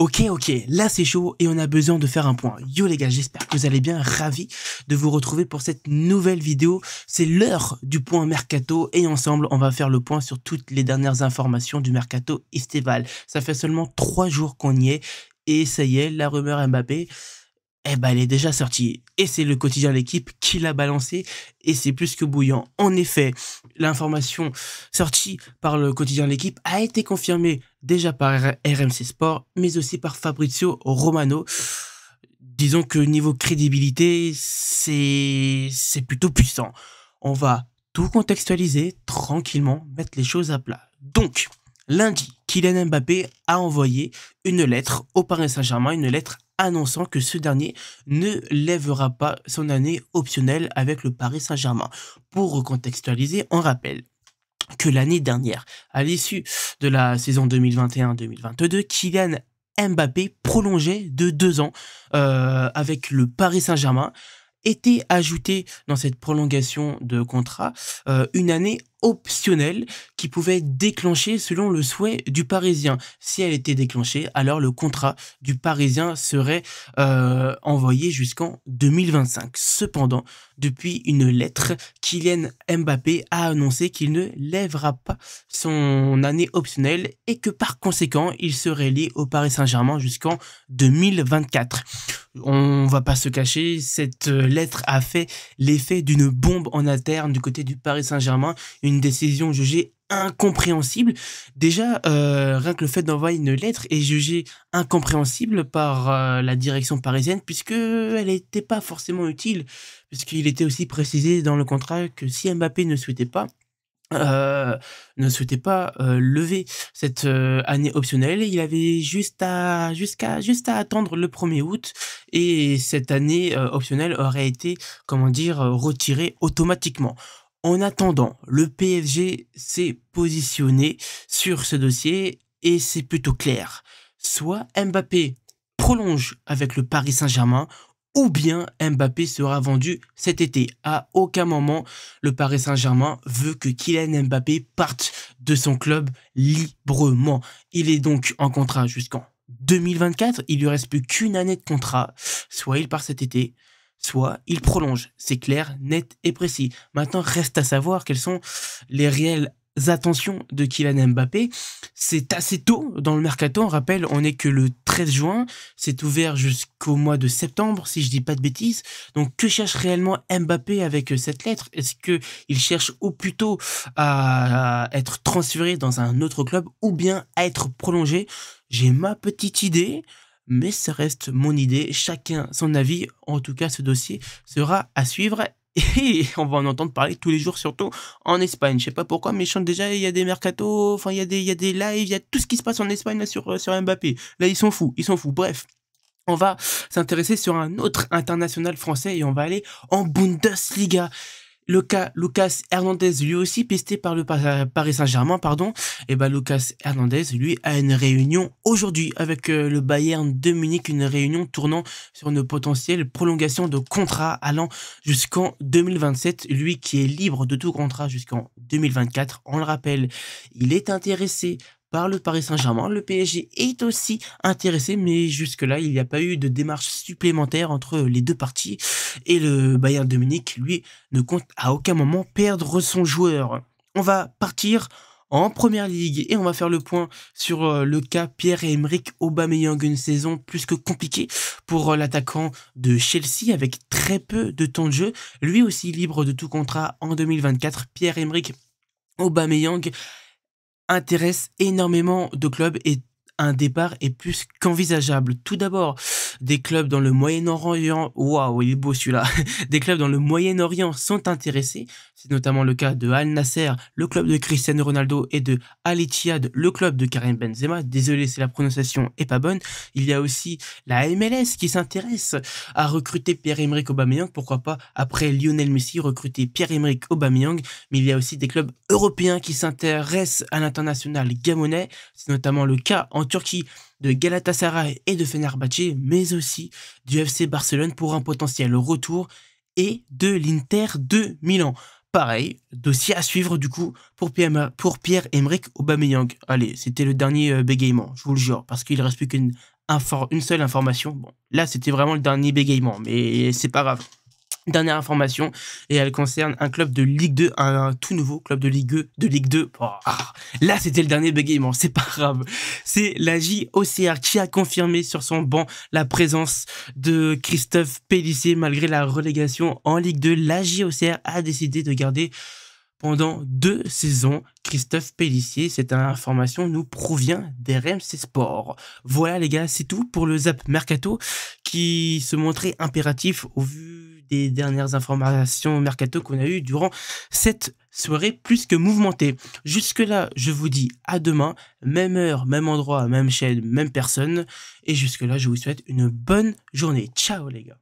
Ok, ok, là c'est chaud et on a besoin de faire un point. Yo les gars, j'espère que vous allez bien, ravi de vous retrouver pour cette nouvelle vidéo. C'est l'heure du point mercato et ensemble on va faire le point sur toutes les dernières informations du mercato estival. Ça fait seulement trois jours qu'on y est et ça y est, la rumeur Mbappé, eh ben, elle est déjà sortie. Et c'est le quotidien L'équipe qui l'a balancé Et c'est plus que bouillant. En effet, l'information sortie par le quotidien L'équipe a été confirmée déjà par RMC Sport, mais aussi par Fabrizio Romano. Disons que niveau crédibilité, c'est, plutôt puissant. On va tout contextualiser tranquillement, mettre les choses à plat. Donc, lundi, Kylian Mbappé a envoyé une lettre au Paris Saint-Germain, une lettre annonçant que ce dernier ne lèvera pas son année optionnelle avec le Paris Saint-Germain. Pour recontextualiser, on rappelle, que l'année dernière. À l'issue de la saison 2021-2022, Kylian Mbappé prolongé de deux ans euh, avec le Paris Saint-Germain était ajouté dans cette prolongation de contrat euh, une année optionnel qui pouvait déclencher selon le souhait du Parisien. Si elle était déclenchée, alors le contrat du Parisien serait euh, envoyé jusqu'en 2025. Cependant, depuis une lettre, Kylian Mbappé a annoncé qu'il ne lèvera pas son année optionnelle et que par conséquent, il serait lié au Paris Saint-Germain jusqu'en 2024. On va pas se cacher, cette lettre a fait l'effet d'une bombe en interne du côté du Paris Saint-Germain une décision jugée incompréhensible. Déjà, euh, rien que le fait d'envoyer une lettre est jugé incompréhensible par euh, la direction parisienne, puisqu'elle n'était pas forcément utile, puisqu'il était aussi précisé dans le contrat que si Mbappé ne souhaitait pas, euh, ne souhaitait pas lever cette année optionnelle. Il avait juste à jusqu'à juste à attendre le 1er août et cette année optionnelle aurait été comment dire retirée automatiquement. En attendant, le PSG s'est positionné sur ce dossier et c'est plutôt clair. Soit Mbappé prolonge avec le Paris Saint-Germain ou bien Mbappé sera vendu cet été. À aucun moment, le Paris Saint-Germain veut que Kylian Mbappé parte de son club librement. Il est donc en contrat jusqu'en 2024. Il lui reste plus qu'une année de contrat. Soit il part cet été, soit il prolonge. C'est clair, net et précis. Maintenant, reste à savoir quelles sont les réelles attentions de Kylian Mbappé. C'est assez tôt dans le mercato. On rappelle, on n'est que le 13 juin. C'est ouvert jusqu'au mois de septembre, si je ne dis pas de bêtises. Donc, que cherche réellement Mbappé avec euh, cette lettre Est-ce que il cherche au plutôt à être transféré dans un autre club ou bien à être prolongé J'ai ma petite idée mais ça reste mon idée, chacun son avis. En tout cas, ce dossier sera à suivre et on va en entendre parler tous les jours, surtout en Espagne. Je sais pas pourquoi, mais je chante déjà, il y a des mercato, enfin, il y, a des, il y a des lives, il y a tout ce qui se passe en Espagne sur, euh, sur Mbappé. Là, ils sont fous, ils sont fous. Bref. On va s'intéresser sur un autre international français et on va aller en Bundesliga. Lucas, Hernandez, lui aussi pesté par le Paris Saint-Germain, pardon. Et eh ben Lucas Hernandez, lui, a une réunion aujourd'hui avec euh, le Bayern de Munich, une réunion tournant sur une potentielle prolongation de contrat allant jusqu'en 2027. Lui qui est libre de tout contrat jusqu'en 2024, on le rappelle, il est intéressé par le Paris Saint-Germain. Le PSG est aussi intéressé, mais jusque-là, il n'y a pas eu de démarche supplémentaire entre les deux parties. Et le Bayern de Munich, lui, ne compte à aucun moment perdre son joueur. On va partir en première ligue et on va faire le point sur euh, le cas Pierre-Emerick Aubameyang une saison plus que compliquée pour euh, l'attaquant de Chelsea avec très peu de temps de jeu lui aussi libre de tout contrat en 2024 Pierre-Emerick Aubameyang intéresse énormément de clubs et un départ est plus qu'envisageable. Tout d'abord, des clubs dans le Moyen-Orient, waouh, il est beau celui-là, des clubs dans le Moyen-Orient sont intéressés. C'est notamment le cas de Al Nasser, le club de Cristiano Ronaldo, et de Al Ittihad, le club de Karim Benzema. Désolé si la prononciation est pas bonne. Il y a aussi la MLS qui s'intéresse à recruter Pierre-Emerick Aubameyang. Pourquoi pas après Lionel Messi recruter Pierre-Emerick Aubameyang. Mais il y a aussi des clubs européens qui s'intéressent à l'international gamonais. C'est notamment le cas en Turquie de Galatasaray et de Fenerbahçe, mais aussi du FC Barcelone pour un potentiel retour et de l'Inter de Milan. Pareil, dossier à suivre du coup pour, PMA, pour Pierre-Emerick Aubameyang. Allez, c'était le dernier euh, bégaiement, je vous le jure, parce qu'il ne reste plus qu'une une seule information. Bon, là c'était vraiment le dernier bégaiement, mais c'est pas grave. Dernière information, et elle concerne un club de Ligue 2, un, tout nouveau club de Ligue 2. De Ligue 2. Ah, là, c'était le dernier bégayement, c'est pas grave. C'est la JOCR qui a confirmé sur son banc la présence de Christophe Pellissier malgré la relégation en Ligue 2. La JOCR a décidé de garder pendant deux saisons. Christophe Pellissier, cette information nous provient d'RMC Sport. Voilà les gars, c'est tout pour le Zap Mercato qui se montrait impératif au vu des dernières informations Mercato qu'on a eues durant cette soirée plus que mouvementée. Jusque-là, je vous dis à demain, même heure, même endroit, même chaîne, même personne. Et jusque-là, je vous souhaite une bonne journée. Ciao les gars.